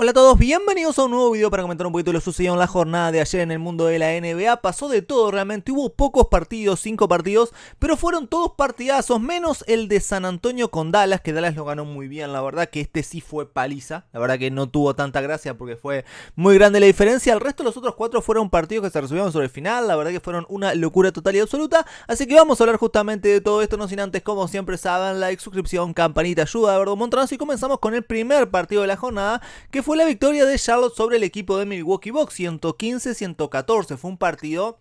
Hola a todos, bienvenidos a un nuevo video para comentar un poquito lo sucedido en la jornada de ayer en el mundo de la NBA. Pasó de todo realmente, hubo pocos partidos, cinco partidos, pero fueron todos partidazos, menos el de San Antonio con Dallas, que Dallas lo ganó muy bien, la verdad que este sí fue paliza, la verdad que no tuvo tanta gracia porque fue muy grande la diferencia. El resto de los otros cuatro fueron partidos que se resolvieron sobre el final, la verdad que fueron una locura total y absoluta, así que vamos a hablar justamente de todo esto, no sin antes, como siempre saben, like, suscripción, campanita, ayuda, a verdad, un y comenzamos con el primer partido de la jornada, que fue fue la victoria de Charlotte sobre el equipo de Milwaukee Bucks, 115-114. Fue un partido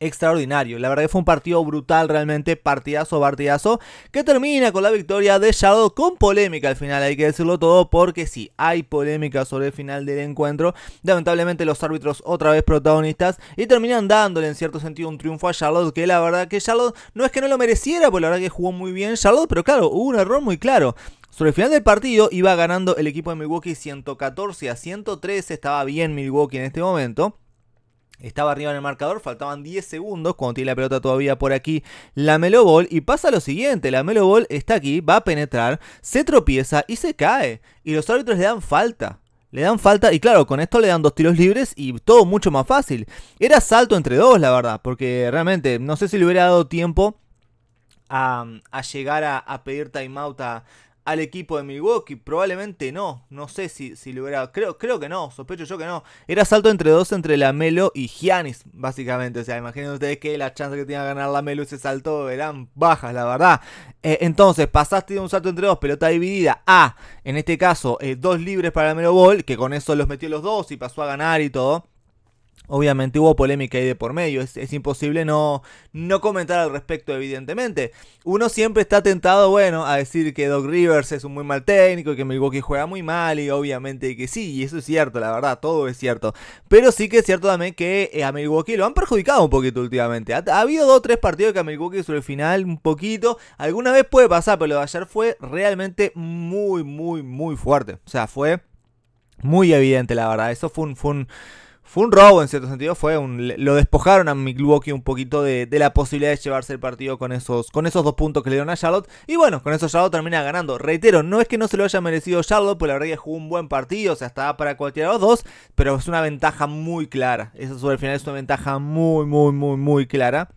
extraordinario. La verdad que fue un partido brutal, realmente partidazo, partidazo, que termina con la victoria de Charlotte con polémica al final, hay que decirlo todo, porque sí, hay polémica sobre el final del encuentro. Lamentablemente los árbitros otra vez protagonistas y terminan dándole en cierto sentido un triunfo a Charlotte, que la verdad que Charlotte no es que no lo mereciera, porque la verdad que jugó muy bien Charlotte, pero claro, hubo un error muy claro. Sobre el final del partido iba ganando el equipo de Milwaukee 114 a 113. Estaba bien Milwaukee en este momento. Estaba arriba en el marcador, faltaban 10 segundos cuando tiene la pelota todavía por aquí la Melo Ball. Y pasa lo siguiente, la Melo Ball está aquí, va a penetrar, se tropieza y se cae. Y los árbitros le dan falta. Le dan falta, y claro, con esto le dan dos tiros libres y todo mucho más fácil. Era salto entre dos, la verdad, porque realmente no sé si le hubiera dado tiempo a, llegar a, a pedir timeout a, al equipo de Milwaukee? Probablemente no. No sé si, si lo hubiera. Creo, creo que no. Sospecho yo que no. Era salto entre dos entre la Melo y Giannis, básicamente. O sea, imagínense ustedes que la chance que tenía ganar la y ese salto eran bajas, la verdad. Eh, entonces, pasaste de un salto entre dos, pelota dividida, a, en este caso, eh, dos libres para Melo Ball, que con eso los metió los dos y pasó a ganar y todo obviamente hubo polémica ahí de por medio, es, imposible no, no comentar al respecto, evidentemente. Uno siempre está tentado, bueno, a decir que Doc Rivers es un muy mal técnico, que Milwaukee juega muy mal, y obviamente que sí, y eso es cierto, la verdad, todo es cierto. Pero sí que es cierto también que eh, a Milwaukee lo han perjudicado un poquito últimamente. Ha, habido dos o tres partidos que a Milwaukee sobre el final, un poquito, alguna vez puede pasar, pero lo de ayer fue realmente muy, muy, muy fuerte. O sea, fue muy evidente, la verdad. Eso fue un, fue un robo en cierto sentido, fue un, lo despojaron a Milwaukee un poquito de, la posibilidad de llevarse el partido con esos, con esos dos puntos que le dieron a Charlotte. Y bueno, con eso Charlotte termina ganando. Reitero, no es que no se lo haya merecido Charlotte, pues la verdad que jugó un buen partido, o sea, estaba para cualquiera de los dos, pero es una ventaja muy clara. Eso sobre el final es una ventaja muy, muy, muy, muy clara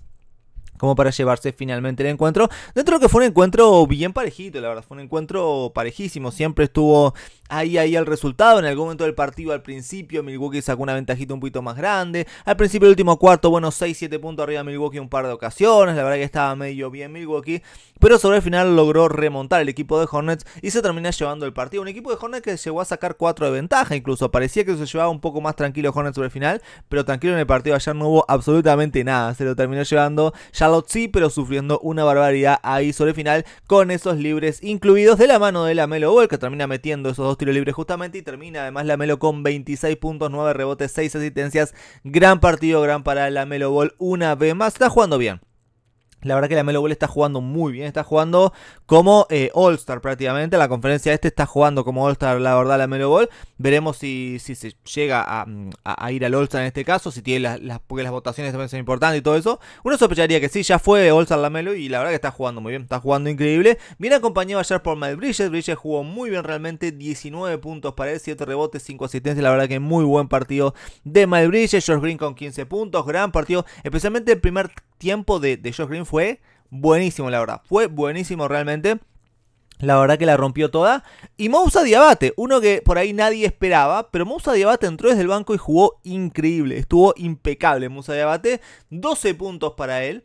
como para llevarse finalmente el encuentro. Dentro de lo que fue un encuentro bien parejito, la verdad, fue un encuentro parejísimo. Siempre estuvo ahí, ahí el resultado. En algún momento del partido, al principio, Milwaukee sacó una ventajita un poquito más grande. Al principio del último cuarto, bueno, 6-7 puntos arriba de Milwaukee un par de ocasiones. La verdad que estaba medio bien Milwaukee. Pero sobre el final logró remontar el equipo de Hornets y se termina llevando el partido. Un equipo de Hornets que llegó a sacar 4 de ventaja, incluso. Parecía que se llevaba un poco más tranquilo Hornets sobre el final. Pero tranquilo en el partido ayer no hubo absolutamente nada. Se lo terminó llevando ya sí, pero sufriendo una barbaridad ahí sobre final con esos libres incluidos de la mano de la Melo Ball, que termina metiendo esos dos tiros libres justamente y termina además la Melo con 26 puntos, 9 rebotes, 6 asistencias. Gran partido, gran para la Melo Ball una vez más. Está jugando bien. La verdad que la Melo Ball está jugando muy bien, está jugando como eh, All-Star prácticamente. La conferencia este está jugando como All-Star, la verdad, la Melo Ball. Veremos si, si se llega mm, a, a, ir al All-Star en este caso, si tiene las, porque las votaciones también son importantes y todo eso. Uno sospecharía que sí, ya fue All-Star la Melo y la verdad que está jugando muy bien, está jugando increíble. Bien acompañado ayer por Matt Bridges. Bridges jugó muy bien realmente, 19 puntos para él, 7 rebotes, 5 asistencias. La verdad que muy buen partido de Mel Bridges. Josh Green con 15 puntos, gran partido. Especialmente el primer tiempo de, de Josh Green fue fue buenísimo, la verdad. Fue buenísimo realmente. La verdad que la rompió toda. Y Moussa Diabate, uno que por ahí nadie esperaba, pero Moussa Diabate entró desde el banco y jugó increíble. Estuvo impecable Moussa Diabate. 12 puntos para él.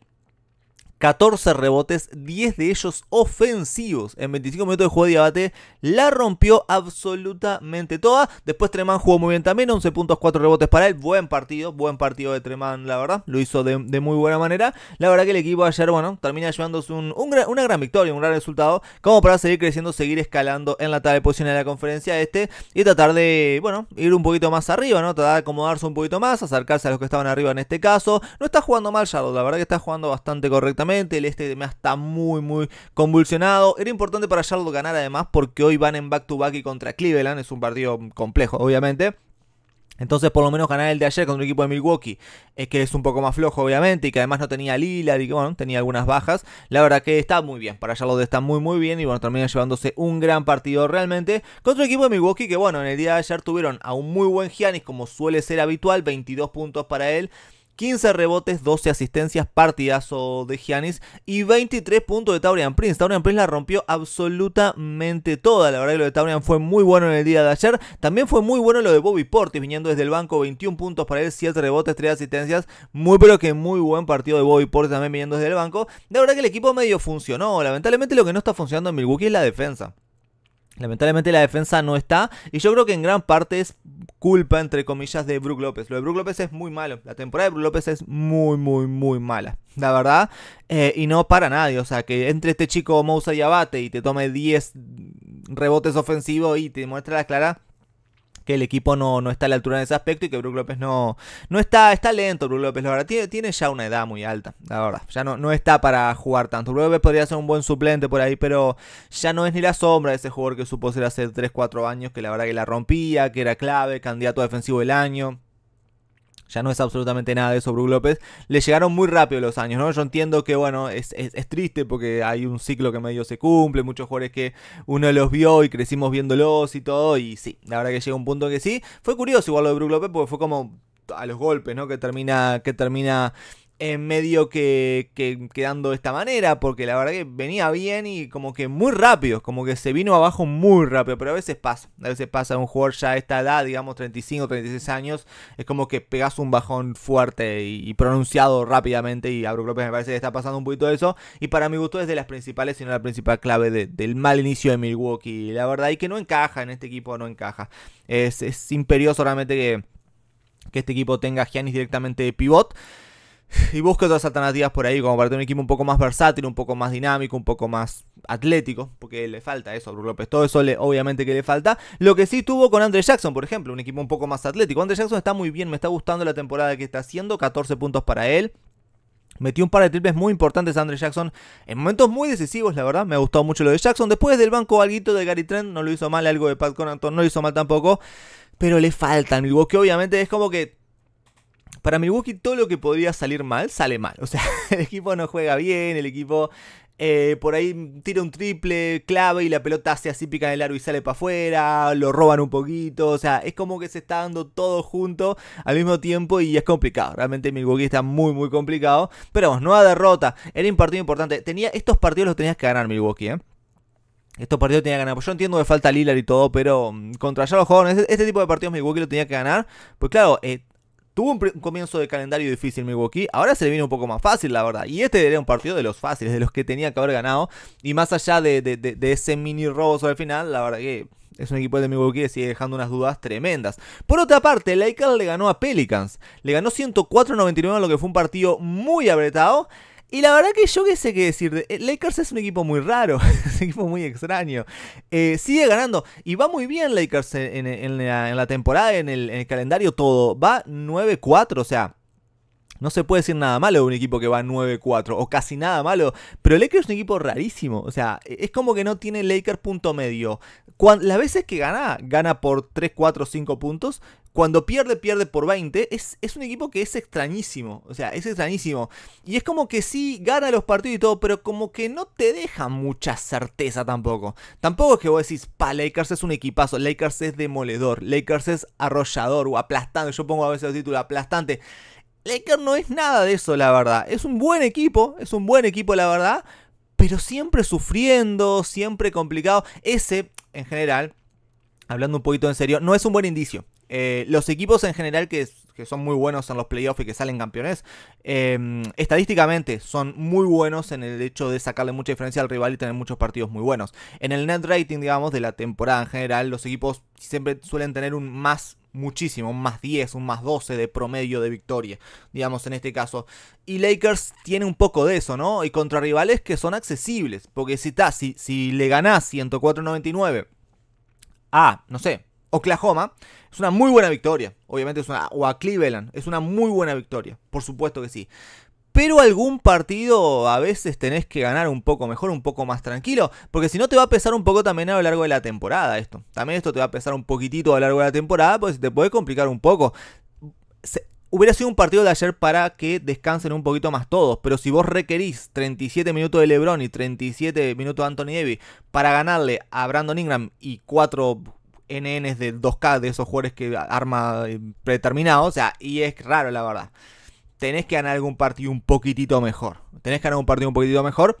14 rebotes, 10 de ellos ofensivos. En 25 minutos de juego de abate, la rompió absolutamente toda. Después Tremán jugó muy bien también, 11 puntos, 4 rebotes para él. Buen partido, buen partido de Tremán, la verdad. Lo hizo de, muy buena manera. La verdad que el equipo ayer, bueno, termina llevándose una gran victoria, un gran resultado, como para seguir creciendo, seguir escalando en la tabla de posiciones de la conferencia este y tratar de, bueno, ir un poquito más arriba, ¿no? Tratar de acomodarse un poquito más, acercarse a los que estaban arriba en este caso. No está jugando mal Shadow, la verdad que está jugando bastante correctamente. El este más está muy, muy convulsionado. Era importante para Charlotte ganar además porque hoy van en back-to-back y contra Cleveland. Es un partido complejo, obviamente. Entonces, por lo menos ganar el de ayer contra un equipo de Milwaukee, es que es un poco más flojo, obviamente, y que además no tenía Lillard y que, bueno, tenía algunas bajas. La verdad que está muy bien, para Charlotte está muy, muy bien, y bueno, termina llevándose un gran partido realmente contra un equipo de Milwaukee que, bueno, en el día de ayer tuvieron a un muy buen Giannis, como suele ser habitual, 22 puntos para él. 15 rebotes, 12 asistencias, partidazo de Giannis y 23 puntos de Taurian Prince. Taurian Prince la rompió absolutamente toda. La verdad que lo de Taurian fue muy bueno en el día de ayer. También fue muy bueno lo de Bobby Portis, viniendo desde el banco, 21 puntos para él, 7 rebotes, 3 asistencias. Muy pero que muy buen partido de Bobby Portis también viniendo desde el banco. La verdad que el equipo medio funcionó. Lamentablemente lo que no está funcionando en Milwaukee es la defensa. Lamentablemente la defensa no está. Y yo creo que en gran parte es culpa, entre comillas, de Brook López. Lo de Brook López es muy malo. La temporada de Brook López es muy, muy, muy mala. La verdad. Eh, y no para nadie. O sea, que entre este chico Moussa y Abate y te tome 10 rebotes ofensivos y te muestra la clara que el equipo no, no está a la altura en ese aspecto y que Brook López no, no está, está lento Brook López, la verdad, tiene, ya una edad muy alta, la verdad, ya no, no está para jugar tanto. Bruno López podría ser un buen suplente por ahí, pero ya no es ni la sombra de ese jugador que supo ser hace 3-4 años, que la verdad que la rompía, que era clave, candidato defensivo del año ya no es absolutamente nada de eso Brook López, le llegaron muy rápido los años, ¿no? Yo entiendo que, bueno, es, triste porque hay un ciclo que medio se cumple, muchos jugadores que uno los vio y crecimos viéndolos y todo, y sí, la verdad que llega un punto que sí. Fue curioso igual lo de Brook López porque fue como a los golpes, ¿no? Que termina, que termina en medio que, quedando de esta manera, porque la verdad que venía bien y como que muy rápido, como que se vino abajo muy rápido, pero a veces pasa, a veces pasa un jugador ya a esta edad, digamos 35, 36 años, es como que pegas un bajón fuerte y, pronunciado rápidamente y Abro López me parece que está pasando un poquito de eso y para mi gusto es de las principales, sino la principal clave del mal inicio de Milwaukee, la verdad, y que no encaja en este equipo, no encaja. Es, imperioso realmente que, este equipo tenga a Giannis directamente de pivot y busca otras alternativas por ahí, como para tener un equipo un poco más versátil, un poco más dinámico, un poco más atlético, porque le falta eso a Brook López. Todo eso obviamente que le falta. Lo que sí tuvo con Andre Jackson, por ejemplo, un equipo un poco más atlético. Andre Jackson está muy bien, me está gustando la temporada que está haciendo, 14 puntos para él. Metió un par de triples muy importantes a Andre Jackson en momentos muy decisivos, la verdad. Me ha gustado mucho lo de Jackson. Después del banco, algo de Gary Trent no lo hizo mal, algo de Pat Connaughton no lo hizo mal tampoco. Pero le falta al que obviamente es como que para Milwaukee todo lo que podría salir mal sale mal. O sea, el equipo no juega bien, el equipo eh, por ahí tira un triple, clave y la pelota hace así, pica en el aro y sale para afuera, lo roban un poquito, o sea, es como que se está dando todo junto al mismo tiempo y es complicado. Realmente Milwaukee está muy, muy complicado. Pero vamos, nueva derrota, era un partido importante. Tenía, estos partidos los tenías que ganar Milwaukee, ¿eh? Estos partidos tenía que ganar. Pues yo entiendo que falta Lillard y todo, pero mm, contra ya los jóvenes, este, este tipo de partidos Milwaukee lo tenía que ganar. Pues claro, eh, Hubo un, comienzo de calendario difícil Milwaukee, ahora se le viene un poco más fácil, la verdad. Y este era un partido de los fáciles, de los que tenía que haber ganado. Y más allá de, ese mini robo sobre el final, la verdad que es un equipo de Milwaukee que sigue dejando unas dudas tremendas. Por otra parte, Lakers le ganó a Pelicans. Le ganó 104-99, lo que fue un partido muy apretado. Y la verdad que yo qué sé qué decir. Eh, Lakers es un equipo muy raro, es un equipo muy extraño. Eh, sigue ganando y va muy bien Lakers en, la, temporada, en el, calendario todo. Va 9-4, o sea, no se puede decir nada malo de un equipo que va 9-4 o casi nada malo, pero Lakers es un equipo rarísimo. O sea, e, es como que no tiene Lakers punto medio. las veces que gana, gana por 3, 4, 5 puntos. Cuando pierde, pierde por 20. Es, es un equipo que es extrañísimo. O sea, es extrañísimo. Y es como que sí, gana los partidos y todo, pero como que no te deja mucha certeza tampoco. Tampoco es que vos decís, pa, Lakers es un equipazo. Lakers es demoledor. Lakers es arrollador o aplastante. Yo pongo a veces el título aplastante. Laker no es nada de eso, la verdad. Es un buen equipo, es un buen equipo, la verdad. Pero siempre sufriendo, siempre complicado. Ese, en general, hablando un poquito en serio, no es un buen indicio. Eh, los equipos en general que, son muy buenos en los playoffs y que salen campeones, em, estadísticamente son muy buenos en el hecho de sacarle mucha diferencia al rival y tener muchos partidos muy buenos. En el net rating, digamos, de la temporada en general, los equipos siempre suelen tener un más muchísimo, un más 10, un más 12 de promedio de victoria, digamos en este caso. Y Lakers tiene un poco de eso, ¿no? Y contra rivales que son accesibles, porque si, si, si le ganás 104-99 a, no sé, Oklahoma, es una muy buena victoria, obviamente es una, o a Cleveland, es una muy buena victoria, por supuesto que sí. Pero algún partido a veces tenés que ganar un poco mejor, un poco más tranquilo, porque si no te va a pesar un poco también a lo largo de la temporada esto. También esto te va a pesar un poquitito a lo largo de la temporada, pues te puede complicar un poco. hubiera sido un partido de ayer para que descansen un poquito más todos, pero si vos requerís 37 minutos de LeBron y 37 minutos de Anthony Davis para ganarle a Brandon Ingram y 4 NNs de 2K de esos jugadores que arma eh, predeterminado, o sea, y es raro la verdad tenés que ganar algún partido un poquitito mejor. Tenés que ganar un partido un poquitito mejor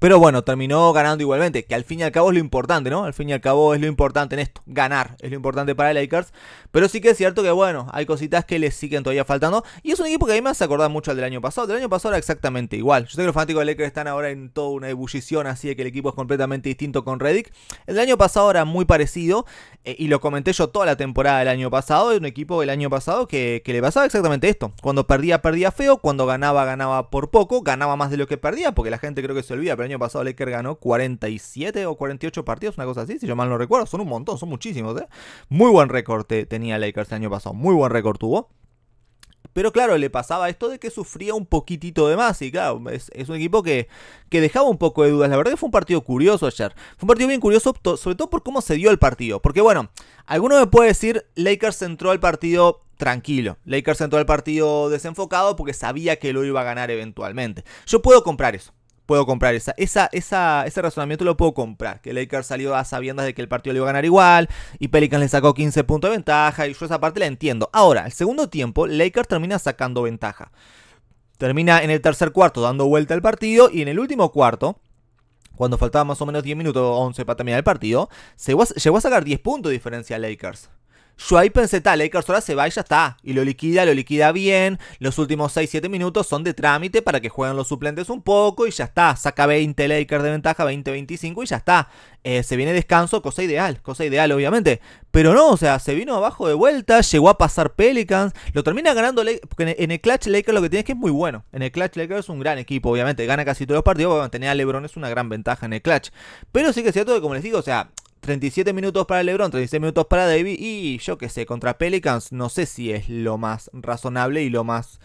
pero bueno, terminó ganando igualmente, que al fin y al cabo es lo importante, ¿no? Al fin y al cabo es lo importante en esto, ganar, es lo importante para el Lakers. Pero sí que es cierto que, bueno, hay cositas que le siguen todavía faltando. Y es un equipo que a mí me hace acordar mucho al del año pasado. Del año pasado era exactamente igual. Yo sé que los fanáticos de Lakers están ahora en toda una ebullición, así de que el equipo es completamente distinto con Reddick. El año pasado era muy parecido, eh, y lo comenté yo toda la temporada del año pasado. Es un equipo del año pasado que, que le pasaba exactamente esto. Cuando perdía, perdía feo. Cuando ganaba, ganaba por poco. Ganaba más de lo que perdía, porque la gente creo que se olvida año pasado Laker ganó 47 o 48 partidos, una cosa así, si yo mal no recuerdo. Son un montón, son muchísimos, ¿eh? Muy buen récord tenía Lakers el año pasado, muy buen récord tuvo. Pero claro, le pasaba esto de que sufría un poquitito de más. Y claro, es, un equipo que, que, dejaba un poco de dudas. La verdad que fue un partido curioso ayer. Fue un partido bien curioso, sobre todo por cómo se dio el partido. Porque bueno, alguno me puede decir, Lakers entró al partido tranquilo. Lakers entró al partido desenfocado porque sabía que lo iba a ganar eventualmente. Yo puedo comprar eso puedo comprar esa. Esa, esa. Ese razonamiento lo puedo comprar. Que Lakers salió a sabiendas de que el partido le iba a ganar igual. Y Pelicans le sacó 15 puntos de ventaja. Y yo esa parte la entiendo. Ahora, el segundo tiempo, Lakers termina sacando ventaja. Termina en el tercer cuarto dando vuelta al partido. Y en el último cuarto. Cuando faltaba más o menos 10 minutos, 11 para terminar el partido, se llegó a, sacar 10 puntos de diferencia Lakers ahí pensé, tal, ahora se va y ya está. Y lo liquida, lo liquida bien. Los últimos 6-7 minutos son de trámite para que jueguen los suplentes un poco y ya está. Saca 20 Lakers de ventaja, 20-25 y ya está. Eh, se viene descanso, cosa ideal, cosa ideal obviamente. Pero no, o sea, se vino abajo de vuelta, llegó a pasar Pelicans, lo termina ganando Lakers, porque en el Clutch Lakers lo que tiene es que es muy bueno. En el Clutch Lakers es un gran equipo, obviamente, gana casi todos los partidos, mantener a LeBron es una gran ventaja en el Clutch. Pero sí que es cierto que, como les digo, o sea, 37 minutos para LeBron, 36 minutos para David y yo qué sé, contra Pelicans no sé si es lo más razonable y lo más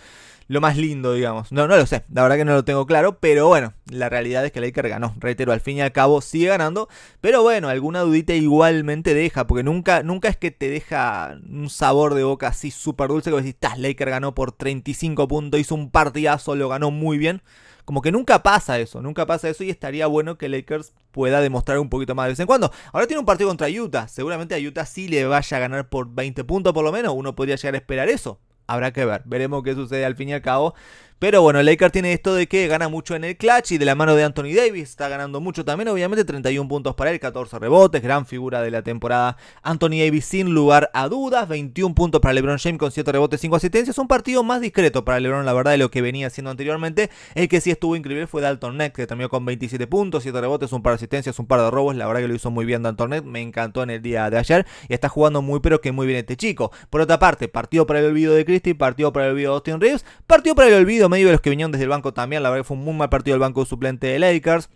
lo más lindo, digamos. No, no lo sé, la verdad que no lo tengo claro, pero bueno, la realidad es que Laker ganó. Reitero, al fin y al cabo sigue ganando, pero bueno, alguna dudita igualmente deja, porque nunca, nunca es que te deja un sabor de boca así súper dulce, Como decís, estás, Laker ganó por 35 puntos, hizo un partidazo, lo ganó muy bien. Como que nunca pasa eso, nunca pasa eso y estaría bueno que Lakers pueda demostrar un poquito más de vez en cuando. Ahora tiene un partido contra Utah, seguramente a Utah sí le vaya a ganar por 20 puntos por lo menos, uno podría llegar a esperar eso. Habrá que ver, veremos qué sucede al fin y al cabo. Pero bueno, Laker tiene esto de que gana mucho en el clutch y de la mano de Anthony Davis está ganando mucho también, obviamente 31 puntos para él, 14 rebotes, gran figura de la temporada. Anthony Davis sin lugar a dudas, 21 puntos para LeBron James con 7 rebotes, 5 asistencias, un partido más discreto para LeBron la verdad de lo que venía haciendo anteriormente. El que sí estuvo increíble fue Dalton Neck, que terminó con 27 puntos, 7 rebotes, un par de asistencias, un par de robos, la verdad que lo hizo muy bien Dalton Neck, me encantó en el día de ayer y está jugando muy pero que muy bien este chico. Por otra parte, partido para el olvido de Christie, partido para el olvido de Austin Reeves, partido para el olvido medio de los que vinieron desde el banco también. La verdad fue un muy mal partido el banco suplente de Lakers.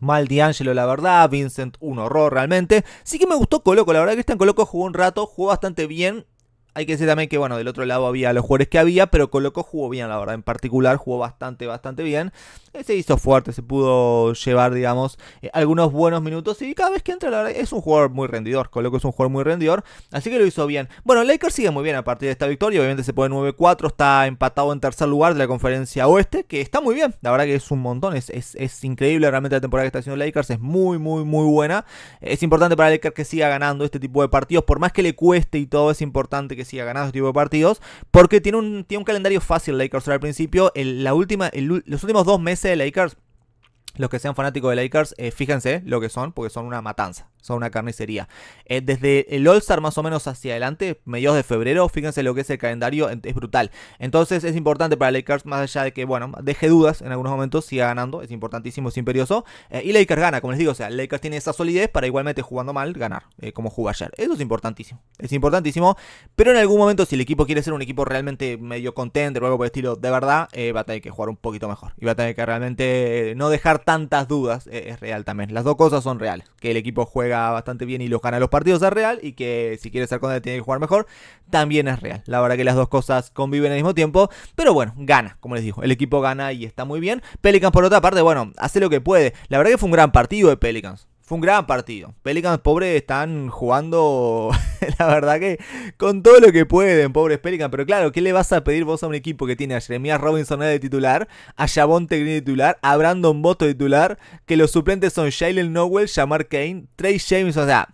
Mal Angelo la verdad. Vincent, un horror realmente. Sí que me gustó Coloco. La verdad, que Cristian este Coloco jugó un rato, jugó bastante bien hay que decir también que, bueno, del otro lado había los jugadores que había, pero Coloco jugó bien, la verdad. En particular, jugó bastante, bastante bien. Eh, se hizo fuerte, se pudo llevar, digamos, eh, algunos buenos minutos. Y cada vez que entra, la verdad, es un jugador muy rendidor. Coloco es un jugador muy rendidor, así que lo hizo bien. Bueno, Lakers sigue muy bien a partir de esta victoria. Obviamente se pone 9-4, está empatado en tercer lugar de la conferencia oeste, que está muy bien. La verdad que es un montón, es, es, es increíble. Realmente la temporada que está haciendo Lakers es muy, muy, muy buena. Es importante para Lakers que siga ganando este tipo de partidos. Por más que le cueste y todo, es importante que que siga ganando este tipo de partidos, porque tiene un, tiene un calendario fácil Lakers al principio. la última, los últimos dos meses de Lakers los que sean fanáticos de Lakers, eh, fíjense lo que son, porque son una matanza, son una carnicería. Eh, desde el All-Star más o menos hacia adelante, mediados de febrero, fíjense lo que es el calendario, es brutal. Entonces es importante para Lakers, más allá de que, bueno, deje dudas en algunos momentos, siga ganando, es importantísimo, es imperioso. Eh, y Lakers gana, como les digo, o sea, Lakers tiene esa solidez para igualmente jugando mal, ganar, como jugó ayer. Eso es importantísimo, es importantísimo, pero en algún momento si el equipo quiere ser un equipo realmente medio contento o algo por el estilo, de verdad, va a tener que jugar un poquito mejor. Y va a tener que realmente no dejar tantas dudas eh, es real también. Las dos cosas son reales. Que el equipo juega bastante bien y los gana los partidos es real. Y que si quiere ser él tiene que jugar mejor, también es real. La verdad que las dos cosas conviven al mismo tiempo. Pero bueno, gana, como les digo. El equipo gana y está muy bien. Pelicans por otra parte, bueno, hace lo que puede. La verdad que fue un gran partido de Pelicans. Fue un gran partido. Pelicans pobres están jugando, la verdad que, con todo lo que pueden, pobres Pelicans. Pero claro, ¿qué le vas a pedir vos a un equipo que tiene a Jeremiah Robinson de titular, a Shabonte Green titular, a Brandon Boto titular, que los suplentes son Shailen Nowell, Jamar Kane, Trey James, o sea...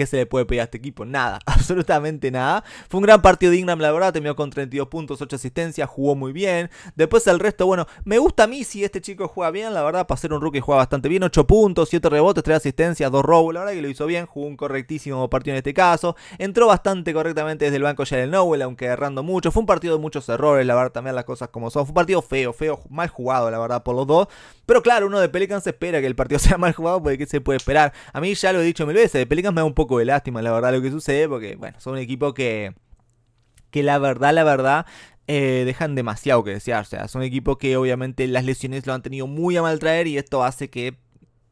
¿Qué se le puede pedir a este equipo? Nada, absolutamente nada. Fue un gran partido de Ingram, la verdad, terminó con 32 puntos, 8 asistencias, jugó muy bien. Después el resto, bueno, me gusta a mí si este chico juega bien, la verdad, para ser un rookie juega bastante bien, 8 puntos, 7 rebotes, 3 asistencias, 2 robos, la verdad que lo hizo bien, jugó un correctísimo partido en este caso. Entró bastante correctamente desde el banco ya el Nobel aunque errando mucho. Fue un partido de muchos errores, la verdad, también las cosas como son. Fue un partido feo, feo, mal jugado, la verdad, por los dos. Pero claro, uno de Pelicans espera que el partido sea mal jugado, porque ¿qué se puede esperar? A mí ya lo he dicho mil veces, de Pelicans me da un poco de lástima, la verdad, lo que sucede, porque, bueno, son un equipo que, que la verdad, la verdad, eh, dejan demasiado que desear. O sea, son un equipo que obviamente las lesiones lo han tenido muy a mal traer y esto hace que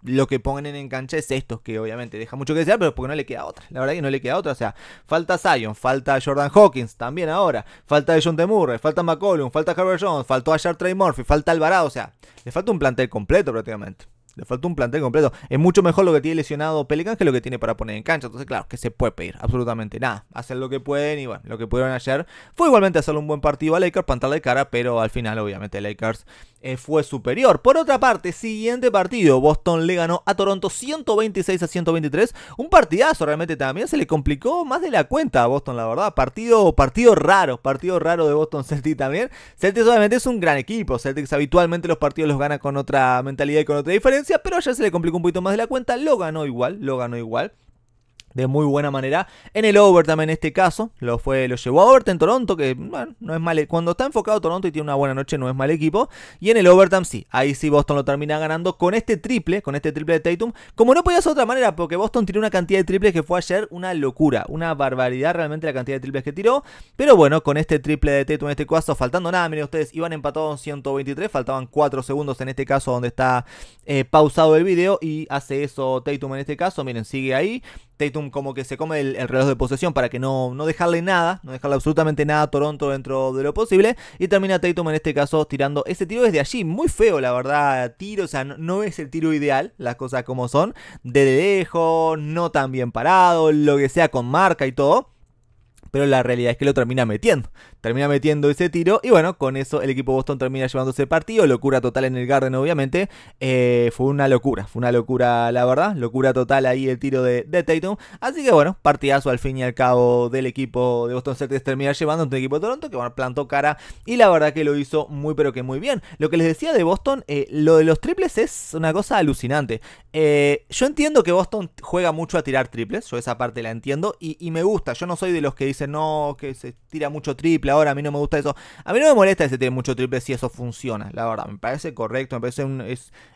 lo que ponen en cancha es estos, que obviamente deja mucho que desear, pero porque no le queda otra. La verdad que no le queda otra. O sea, falta Zion, falta Jordan Hawkins también ahora, falta de John Temurre, falta McCollum, falta Herbert Jones, faltó ayer Trey Murphy, falta Alvarado. O sea, le falta un plantel completo prácticamente. Le faltó un plantel completo. Es mucho mejor lo que tiene lesionado Pelicans que lo que tiene para poner en cancha. Entonces, claro, que se puede pedir absolutamente nada. Hacen lo que pueden y bueno, lo que pudieron hacer fue igualmente hacer un buen partido a Lakers, pantarle cara, pero al final, obviamente, Lakers eh, fue superior. Por otra parte, siguiente partido, Boston le ganó a Toronto 126 a 123, un partidazo realmente también, se le complicó más de la cuenta a Boston, la verdad, partido, partido raro, partido raro de Boston Celtic también. Celtics obviamente es un gran equipo, Celtics habitualmente los partidos los gana con otra mentalidad y con otra diferencia, pero ya se le complicó un poquito más de la cuenta, lo ganó igual, lo ganó igual de muy buena manera. En el overtime en este caso, lo, fue, lo llevó a en Toronto, que bueno, no es mal. E, cuando está enfocado Toronto y tiene una buena noche, no es mal equipo. Y en el overtime sí, ahí sí Boston lo termina ganando con este triple, con este triple de Tatum. Como no podía ser de otra manera, porque Boston tiró una cantidad de triples que fue ayer una locura, una barbaridad realmente la cantidad de triples que tiró. Pero bueno, con este triple de Tatum en este caso, faltando nada, miren ustedes, iban empatados 123, faltaban 4 segundos en este caso donde está eh, pausado el video y hace eso Tatum en este caso, miren, sigue ahí, Tatum como que se come el, reloj de posesión para que no, dejarle nada, no dejarle absolutamente nada a Toronto dentro de lo posible. Y termina Tatum en este caso tirando ese tiro desde allí, muy feo la verdad, tiro, o sea, no, no es el tiro ideal, las cosas como son, de lejos, no tan bien parado, lo que sea con marca y todo. Pero la realidad es que lo termina metiendo termina metiendo ese tiro. Y bueno, con eso el equipo Boston termina llevándose partido. Locura total en el Garden, obviamente. Eh, fue una locura, fue una locura, la verdad. Locura total ahí el tiro de, Tatum. Así que bueno, partidazo al fin y al cabo del equipo de Boston Celtics termina llevando ante el equipo de Toronto, que bueno, plantó cara. Y la verdad que lo hizo muy, pero que muy bien. Lo que les decía de Boston, eh, lo de los triples es una cosa alucinante. Eh, yo entiendo que Boston juega mucho a tirar triples, yo esa parte la entiendo y, y me gusta. Yo no soy de los que dicen no, que se tira mucho triple ahora, a mí no me gusta eso. A mí no me molesta ese tiene mucho triple si eso funciona, la verdad. Me parece correcto, me parece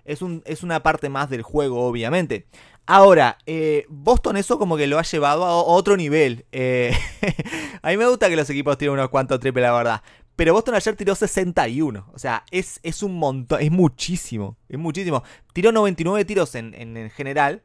es, un, es una parte más del juego, obviamente. Ahora, eh, Boston eso como que lo ha llevado a otro nivel. Eh, a mí me gusta que los equipos tiren unos cuantos triples, la verdad. Pero Boston ayer tiró 61. O sea, es, es un montón, es muchísimo. Es muchísimo. Tiró 99 tiros en, en general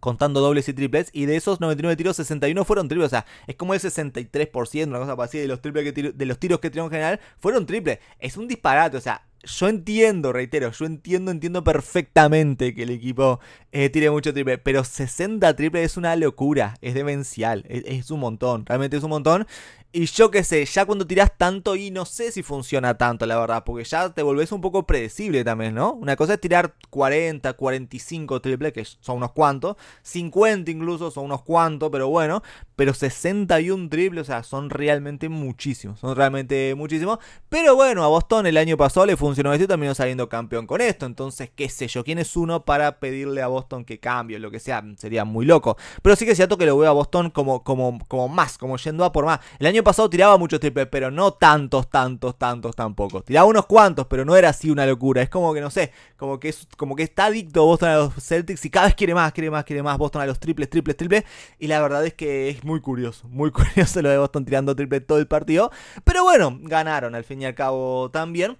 contando dobles y triples, y de esos 99 tiros, 61 fueron triples, o sea, es como el 63%, una cosa así, de los, triples que de los tiros que tiró en general, fueron triples, es un disparate, o sea, yo entiendo, reitero, yo entiendo, entiendo perfectamente que el equipo eh, tire mucho triple, pero 60 triples es una locura, es demencial, es, un montón, realmente es un montón. Y yo qué sé, ya cuando tiras tanto y no sé si funciona tanto, la verdad, porque ya te volvés un poco predecible también, ¿no? Una cosa es tirar 40, 45 triples, que son unos cuantos, 50 incluso, son unos cuantos, pero bueno, pero 61 triples, o sea, son realmente muchísimos, son realmente muchísimos. Pero bueno, a Boston el año pasado le funcionó esto y terminó saliendo campeón con esto, entonces, qué sé yo, ¿quién es uno para pedirle a Boston que cambie lo que sea? Sería muy loco. Pero sí que es cierto que lo veo a Boston como, como, como más, como yendo a por más. El año pasado tiraba muchos triples, pero no tantos, tantos, tantos tampoco. Tiraba unos cuantos, pero no era así una locura. Es como que no sé, como que es como que está adicto Boston a los Celtics y cada vez quiere más, quiere más, quiere más Boston a los triples, triples, triples. Y la verdad es que es muy curioso, muy curioso lo de Boston tirando triple todo el partido. Pero bueno, ganaron al fin y al cabo también.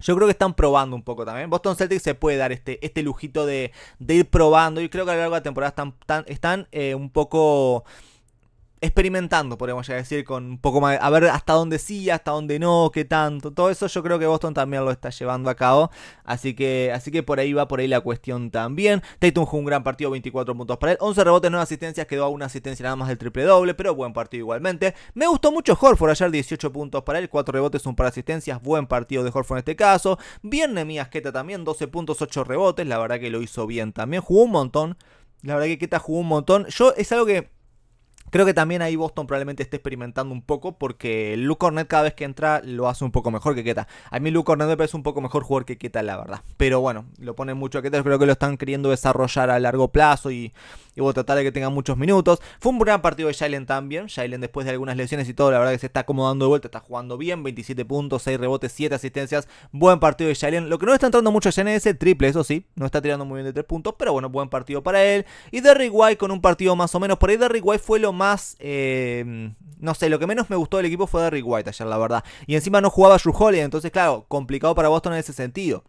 Yo creo que están probando un poco también. Boston Celtics se puede dar este, este lujito de, de ir probando. Y creo que a lo largo de la temporada están, están, están eh, un poco experimentando, podemos ya decir, con un poco más, a ver hasta dónde sí, hasta dónde no, qué tanto. Todo eso yo creo que Boston también lo está llevando a cabo. Así que, así que por ahí va por ahí la cuestión también. Tatum jugó un gran partido, 24 puntos para él, 11 rebotes, 9 asistencias, quedó a una asistencia nada más del triple doble, pero buen partido igualmente. Me gustó mucho Horford ayer, 18 puntos para él, 4 rebotes, 1 para asistencias, buen partido de Horford en este caso. Bien Mías, Keta también, 12 puntos, 8 rebotes, la verdad que lo hizo bien también, jugó un montón. La verdad que Keta jugó un montón. Yo es algo que Creo que también ahí Boston probablemente esté experimentando un poco porque Luke Cornet cada vez que entra lo hace un poco mejor que Keta. A mí Luke Cornet me parece un poco mejor jugador que Keta, la verdad. Pero bueno, lo ponen mucho a Keta. creo que lo están queriendo desarrollar a largo plazo y y voy a tratar de que tenga muchos minutos. Fue un gran partido de Jalen también. Jalen después de algunas lesiones y todo, la verdad que se está acomodando de vuelta, está jugando bien. 27 puntos, 6 rebotes, 7 asistencias. Buen partido de Jalen. Lo que no está entrando mucho es en ese triple, eso sí. No está tirando muy bien de 3 puntos, pero bueno, buen partido para él. Y Derrick White con un partido más o menos. Por ahí Derrick White fue lo más... Eh, no sé, lo que menos me gustó del equipo fue Derrick White ayer, la verdad. Y encima no jugaba Drew Holiday, entonces claro, complicado para Boston en ese sentido.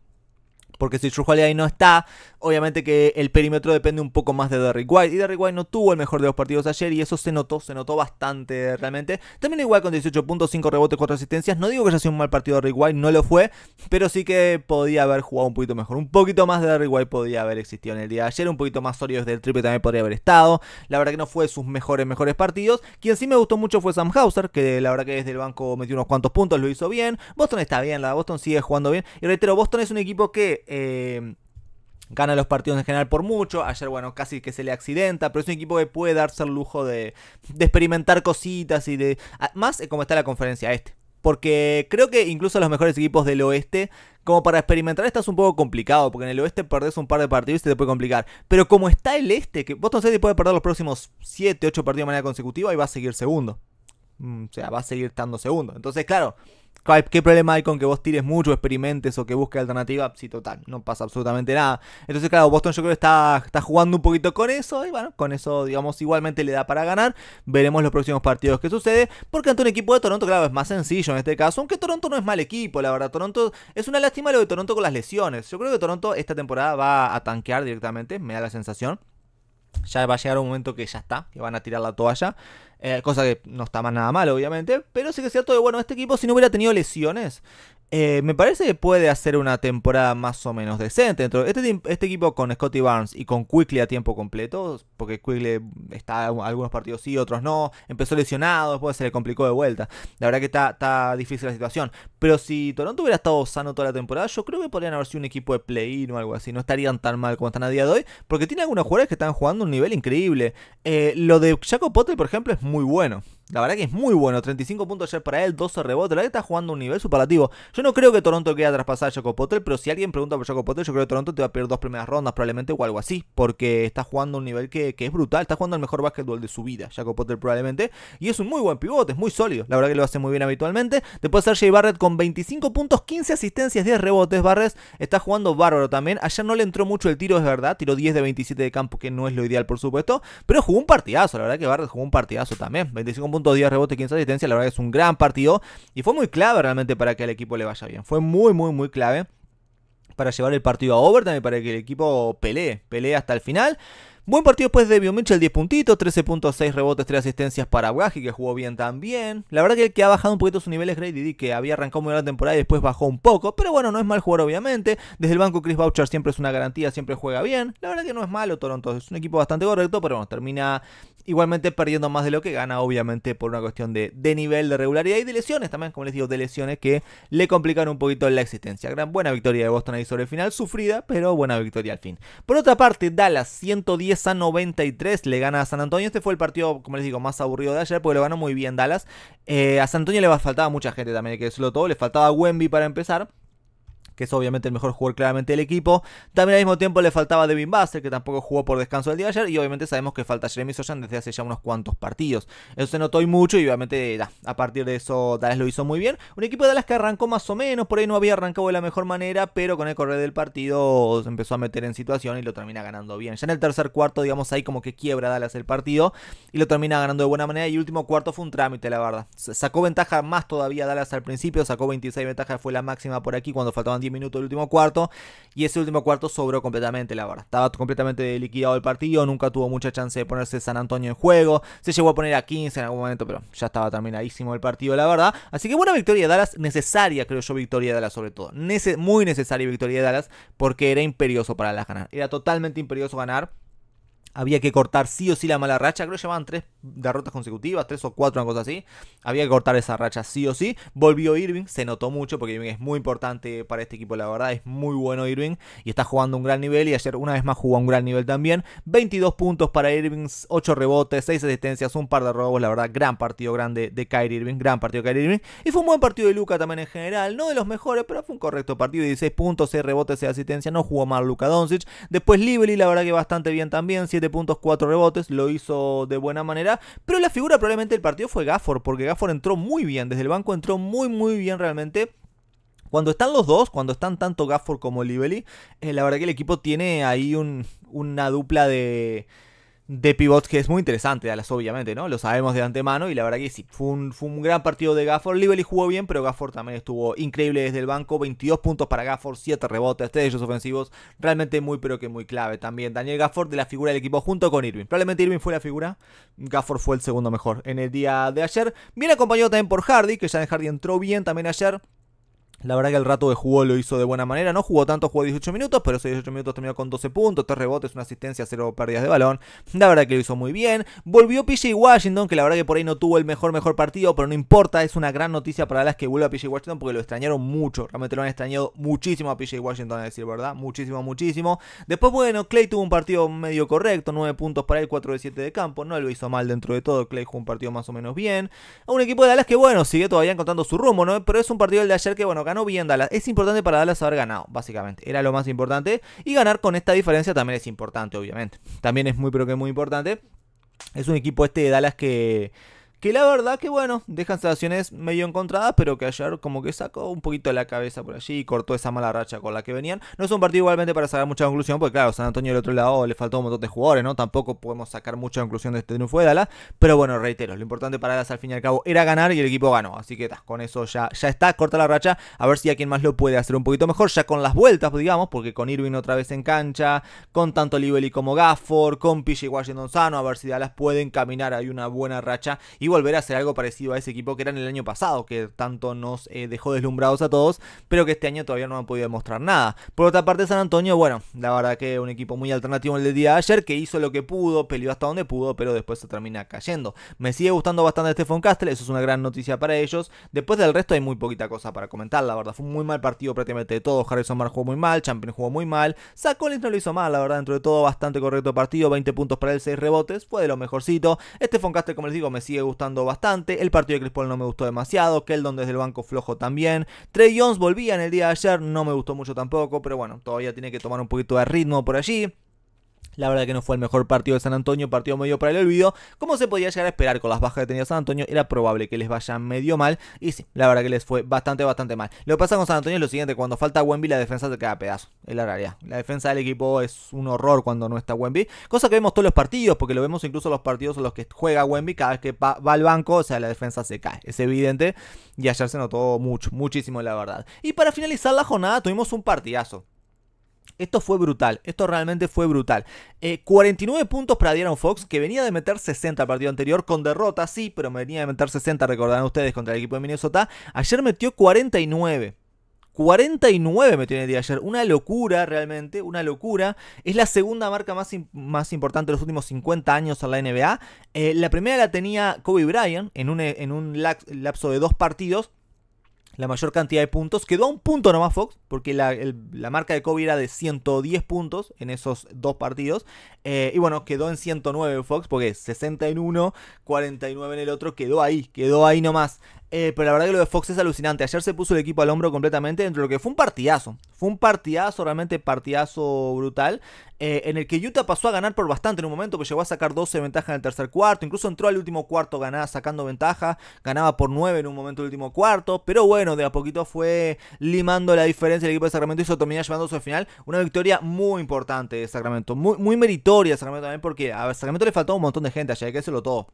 Porque si Trujillo ahí no está, obviamente que el perímetro depende un poco más de Derrick White. Y Derrick White no tuvo el mejor de los partidos ayer y eso se notó, se notó bastante realmente. También igual con 18.5 rebotes, 4 asistencias. No digo que haya sido un mal partido de Derrick White, no lo fue, pero sí que podía haber jugado un poquito mejor. Un poquito más de Derrick White podía haber existido en el día de ayer. Un poquito más sólidos del triple también podría haber estado. La verdad que no fue sus mejores, mejores partidos. Quien sí me gustó mucho fue Sam Hauser, que la verdad que desde el banco metió unos cuantos puntos, lo hizo bien. Boston está bien, la Boston sigue jugando bien. Y reitero, Boston es un equipo que eh, gana los partidos en general por mucho. Ayer, bueno, casi que se le accidenta, pero es un equipo que puede darse el lujo de, experimentar cositas y de. Más eh, como está la conferencia este. Porque creo que incluso los mejores equipos del oeste, como para experimentar, es un poco complicado. Porque en el oeste perdés un par de partidos y se te puede complicar. Pero como está el este, que Boston City puede perder los próximos 7, 8 partidos de manera consecutiva y va a seguir segundo. Mm, o sea, va a seguir estando segundo. Entonces, claro, ¿Qué problema hay con que vos tires mucho, experimentes o que busques alternativa? Sí, total, no pasa absolutamente nada. Entonces, claro, Boston yo creo que está, está jugando un poquito con eso y bueno, con eso, digamos, igualmente le da para ganar. Veremos los próximos partidos que sucede, porque ante un equipo de Toronto, claro, es más sencillo en este caso, aunque Toronto no es mal equipo, la verdad. Toronto es una lástima lo de Toronto con las lesiones. Yo creo que Toronto esta temporada va a tanquear directamente, me da la sensación ya va a llegar un momento que ya está, que van a tirar la toalla. Eh, cosa que no está más nada mal, obviamente. Pero sí que es cierto que, bueno, este equipo, si no hubiera tenido lesiones, eh, me parece que puede hacer una temporada más o menos decente. Este, este equipo con Scotty Barnes y con Quigley a tiempo completo, porque Quigley está algunos partidos sí, otros no, empezó lesionado, después se le complicó de vuelta. La verdad que está, difícil la situación. Pero si Toronto hubiera estado sano toda la temporada, yo creo que podrían haber sido un equipo de play-in o algo así. No estarían tan mal como están a día de hoy, porque tiene algunos jugadores que están jugando un nivel increíble. Eh, lo de Jacob Potter, por ejemplo, es muy bueno. La verdad que es muy bueno. 35 puntos ayer para él, 12 rebotes. La verdad que está jugando un nivel superlativo. Yo no creo que Toronto quiera traspasar a Jacob Potter pero si alguien pregunta por Jacob Potter, yo creo que Toronto te va a perder dos primeras rondas probablemente o algo así, porque está jugando un nivel que, que es brutal. Está jugando el mejor básquetbol de su vida, Jacob Potter probablemente. Y es un muy buen pivote, es muy sólido. La verdad que lo hace muy bien habitualmente. Después Jay Barrett con 25 puntos, 15 asistencias, 10 rebotes. Barrett está jugando bárbaro también. Ayer no le entró mucho el tiro, es verdad. Tiró 10 de 27 de campo, que no es lo ideal, por supuesto. Pero jugó un partidazo, la verdad que Barrett jugó un partidazo también. 25 puntos 10 rebotes, 15 asistencias. La verdad es un gran partido y fue muy clave realmente para que al equipo le vaya bien. Fue muy, muy, muy clave para llevar el partido a over y para que el equipo pelee, pelee hasta el final. Buen partido después pues, de Bio Mitchell, 10 puntitos, 13.6 rebotes, 3 asistencias para Bragi, que jugó bien también. La verdad que el que ha bajado un poquito sus niveles, es Grady que había arrancado muy bien la temporada y después bajó un poco. Pero bueno, no es mal jugar obviamente. Desde el banco, Chris Boucher siempre es una garantía, siempre juega bien. La verdad que no es malo Toronto, es un equipo bastante correcto, pero bueno, termina igualmente perdiendo más de lo que gana, obviamente, por una cuestión de, nivel, de regularidad y de lesiones también, como les digo, de lesiones que le complican un poquito la existencia. Gran buena victoria de Boston ahí sobre el final, sufrida, pero buena victoria al fin. Por otra parte, Dallas 110 San 93 le gana a San Antonio. Este fue el partido, como les digo, más aburrido de ayer porque lo ganó muy bien Dallas. Eh, a San Antonio le faltaba mucha gente también, que decirlo todo. Le faltaba Wemby para empezar que es obviamente el mejor jugador claramente del equipo. También al mismo tiempo le faltaba Devin Buster, que tampoco jugó por descanso el día de ayer. Y obviamente sabemos que falta Jeremy Sojan desde hace ya unos cuantos partidos. Eso se notó y mucho. Y obviamente a partir de eso Dallas lo hizo muy bien. Un equipo de Dallas que arrancó más o menos. Por ahí no había arrancado de la mejor manera. Pero con el correr del partido se empezó a meter en situación y lo termina ganando bien. Ya en el tercer cuarto, digamos, ahí como que quiebra Dallas el partido. Y lo termina ganando de buena manera. Y el último cuarto fue un trámite, la verdad. Sacó ventaja más todavía Dallas al principio. Sacó 26 ventajas, Fue la máxima por aquí cuando faltaban 10 minutos del último cuarto. Y ese último cuarto sobró completamente, la verdad. Estaba completamente liquidado el partido, nunca tuvo mucha chance de ponerse San Antonio en juego. Se llegó a poner a 15 en algún momento, pero ya estaba terminadísimo el partido, la verdad. Así que buena victoria de Dallas, necesaria, creo yo, victoria de Dallas sobre todo. muy necesaria victoria de Dallas, porque era imperioso para Dallas ganar. Era totalmente imperioso ganar había que cortar sí o sí la mala racha. Creo que llevaban tres derrotas consecutivas, tres o cuatro, una cosa así. Había que cortar esa racha sí o sí. Volvió Irving, se notó mucho porque Irving es muy importante para este equipo, la verdad. Es muy bueno Irving y está jugando un gran nivel. Y ayer una vez más jugó a un gran nivel también. 22 puntos para Irving, 8 rebotes, 6 asistencias, un par de robos. La verdad, gran partido grande de Kyrie Irving, gran partido de Kyrie Irving. Y fue un buen partido de Luca también en general. No de los mejores, pero fue un correcto partido. 16 puntos, 6 rebotes, 6 asistencias. No jugó mal Luca Doncic. Después Lively, la verdad que bastante bien también. 7 puntos, cuatro rebotes, lo hizo de buena manera, pero la figura probablemente del partido fue Gafford, porque Gafford entró muy bien, desde el banco entró muy muy bien realmente. Cuando están los dos, cuando están tanto Gafford como Lively, eh, la verdad que el equipo tiene ahí una dupla de de pivots que es muy interesante, las obviamente, ¿no? Lo sabemos de antemano y la verdad que sí, fue un, fue un gran partido de Gafford. Lively jugó bien, pero Gafford también estuvo increíble desde el banco. 22 puntos para Gafford, 7 rebotes, 3 de ellos ofensivos. Realmente muy, pero que muy clave también. Daniel Gafford de la figura del equipo junto con Irving. Probablemente Irving fue la figura, Gafford fue el segundo mejor en el día de ayer. Bien acompañado también por Hardy, que ya Hardy entró bien también ayer. La verdad que el rato de jugó lo hizo de buena manera. No jugó tanto, jugó 18 minutos, pero esos 18 minutos terminó con 12 puntos, 3 rebotes, una asistencia, 0 pérdidas de balón. La verdad que lo hizo muy bien. Volvió PJ Washington, que la verdad que por ahí no tuvo el mejor, mejor partido, pero no importa. Es una gran noticia para las que vuelva PJ Washington porque lo extrañaron mucho. Realmente lo han extrañado muchísimo a PJ Washington, a decir verdad. Muchísimo, muchísimo. Después, bueno, Clay tuvo un partido medio correcto, 9 puntos para él, 4 de 7 de campo. No lo hizo mal dentro de todo. Clay jugó un partido más o menos bien. A un equipo de Dallas que, bueno, sigue todavía encontrando su rumbo, ¿no? Pero es un partido del de ayer que, bueno, ganó bien Dallas. Es importante para Dallas haber ganado, básicamente. Era lo más importante. Y ganar con esta diferencia también es importante, obviamente. También es muy, pero que muy importante. Es un equipo este de Dallas que que la verdad que bueno, dejan situaciones medio encontradas, pero que ayer como que sacó un poquito la cabeza por allí y cortó esa mala racha con la que venían. No es un partido igualmente para sacar mucha conclusión, porque claro, San Antonio del otro lado le faltó un montón de jugadores, ¿no? Tampoco podemos sacar mucha conclusión de este triunfo de Dallas. Pero bueno, reitero, lo importante para Dallas al fin y al cabo era ganar y el equipo ganó. Así que con eso ya, ya está, corta la racha. A ver si a quien más lo puede hacer un poquito mejor, ya con las vueltas, digamos, porque con Irving otra vez en cancha, con tanto Lively como Gafford, con PJ Washington sano, a ver si Dallas pueden caminar, hay una buena racha. Y volver a hacer algo parecido a ese equipo que era en el año pasado, que tanto nos eh, dejó deslumbrados a todos, pero que este año todavía no han podido demostrar nada. Por otra parte, San Antonio, bueno, la verdad que un equipo muy alternativo el del día de ayer, que hizo lo que pudo, peleó hasta donde pudo, pero después se termina cayendo. Me sigue gustando bastante este Castle, eso es una gran noticia para ellos. Después del resto hay muy poquita cosa para comentar, la verdad. Fue un muy mal partido prácticamente de todo. Harrison Mar jugó muy mal, Champion jugó muy mal. Sacó no lo hizo mal, la verdad, dentro de todo, bastante correcto partido. 20 puntos para él, 6 rebotes, fue de lo mejorcito. este Castle, como les digo, me sigue gustando bastante. El partido de Chris no me gustó demasiado. Keldon desde el banco flojo también. Trey Jones volvía en el día de ayer, no me gustó mucho tampoco. Pero bueno, todavía tiene que tomar un poquito de ritmo por allí. La verdad que no fue el mejor partido de San Antonio, partido medio para el olvido. Como se podía llegar a esperar con las bajas que tenía San Antonio, era probable que les vaya medio mal. Y sí, la verdad que les fue bastante, bastante mal. Lo que pasa con San Antonio es lo siguiente: cuando falta Wemby, la defensa se queda a pedazos. Es la realidad. La defensa del equipo es un horror cuando no está Wemby. Cosa que vemos todos los partidos, porque lo vemos incluso los partidos en los que juega Wemby. Cada vez que va al banco, o sea, la defensa se cae. Es evidente. Y ayer se notó mucho, muchísimo, la verdad. Y para finalizar la jornada, tuvimos un partidazo. Esto fue brutal, esto realmente fue brutal. 49 eh, puntos para Diaron Fox, que venía de meter 60 al partido anterior, con derrota, sí, pero venía de meter 60, recordarán ustedes, contra el equipo de Minnesota. Ayer metió 49. 49 metió en el día de ayer. Una locura, realmente, una locura. Es la segunda marca más, más importante de los últimos 50 años en la NBA. Eh, la primera la tenía Kobe Bryant en un, en un lapso de dos partidos la mayor cantidad de puntos. Quedó un punto nomás Fox, porque la, marca de Kobe era de 110 puntos en esos dos partidos. Eh, y bueno, quedó en 109 Fox, porque 60 en uno, 49 en el otro, quedó ahí, quedó ahí nomás. Eh, pero la verdad que lo de Fox es alucinante. Ayer se puso el equipo al hombro completamente dentro de lo que fue un partidazo un partidazo, realmente partidazo brutal, eh, en el que Utah pasó a ganar por bastante en un momento, que pues llegó a sacar 12 de ventaja en el tercer cuarto, incluso entró al último cuarto ganaba, sacando ventaja, ganaba por 9 en un momento el último cuarto, pero bueno, de a poquito fue limando la diferencia el equipo de Sacramento y eso terminó llevándose al final una victoria muy importante de Sacramento, muy, muy meritoria Sacramento también, porque a Sacramento le faltó un montón de gente allá, hay que hacerlo todo.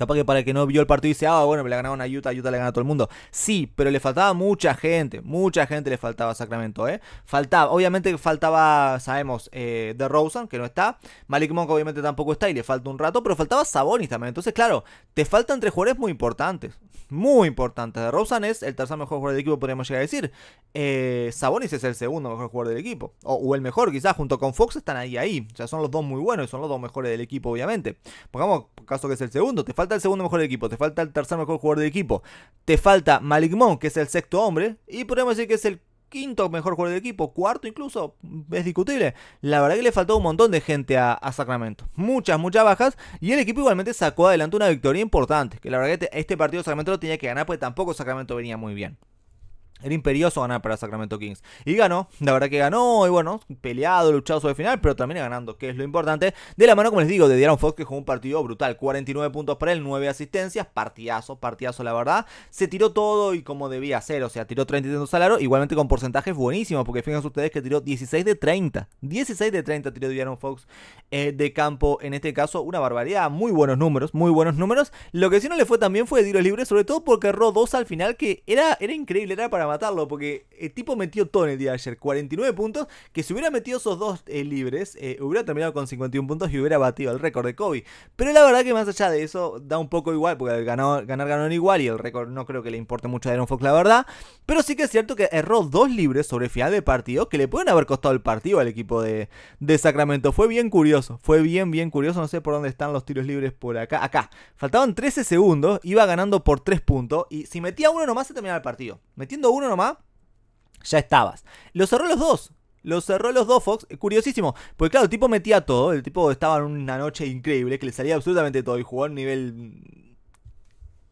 Capaz que para el que no vio el partido dice, ah, bueno, le la ganaron a Utah, Utah le gana a todo el mundo. Sí, pero le faltaba mucha gente, mucha gente le faltaba a Sacramento, ¿eh? Faltaba, obviamente faltaba, sabemos, eh, de Rosen, que no está. Malik Monk obviamente tampoco está y le falta un rato, pero faltaba Sabonis también. Entonces, claro, te faltan tres jugadores muy importantes. Muy importantes. De Rosen es el tercer mejor jugador del equipo, podríamos llegar a decir. Eh, Sabonis es el segundo mejor jugador del equipo. O, o, el mejor, quizás, junto con Fox están ahí, ahí. O sea, son los dos muy buenos y son los dos mejores del equipo, obviamente. Pongamos caso que es el segundo, te falta el segundo mejor equipo, te falta el tercer mejor jugador del equipo, te falta Malik que es el sexto hombre, y podemos decir que es el quinto mejor jugador del equipo, cuarto incluso, es discutible. La verdad que le faltó un montón de gente a, Sacramento. Muchas, muchas bajas. Y el equipo igualmente sacó adelante una victoria importante. Que la verdad que este partido Sacramento lo tenía que ganar, pues tampoco Sacramento venía muy bien. Era imperioso ganar para Sacramento Kings. Y ganó, la verdad que ganó, y bueno, peleado, luchado sobre final, pero también ganando, que es lo importante. De la mano, como les digo, de Diaron Fox, que jugó un partido brutal. 49 puntos para él, 9 asistencias, partidazo, partidazo, la verdad. Se tiró todo y como debía ser, o sea, tiró 30 al aro, igualmente con porcentajes buenísimos, porque fíjense ustedes que tiró 16 de 30. 16 de 30 tiró Diaron Fox eh, de campo, en este caso, una barbaridad. Muy buenos números, muy buenos números. Lo que sí no le fue también fue de tiros libres, sobre todo porque erró dos al final, que era, era increíble, era para matarlo, porque el tipo metió todo en el día de ayer, 49 puntos, que si hubiera metido esos dos eh, libres, eh, hubiera terminado con 51 puntos y hubiera batido el récord de Kobe. Pero la verdad que más allá de eso, da un poco igual, porque el ganar ganaron igual y el récord no creo que le importe mucho a Aaron Fox, la verdad. Pero sí que es cierto que erró dos libres sobre final de partido, que le pueden haber costado el partido al equipo de, de Sacramento. Fue bien curioso, fue bien, bien curioso, no sé por dónde están los tiros libres por acá. Acá, faltaban 13 segundos, iba ganando por 3 puntos y si metía uno nomás se terminaba el partido. Metiendo uno uno nomás, ya estabas. Lo cerró los dos. Lo cerró los dos Fox, eh, curiosísimo, porque claro, el tipo metía todo, el tipo estaba en una noche increíble, que le salía absolutamente todo y jugó a un nivel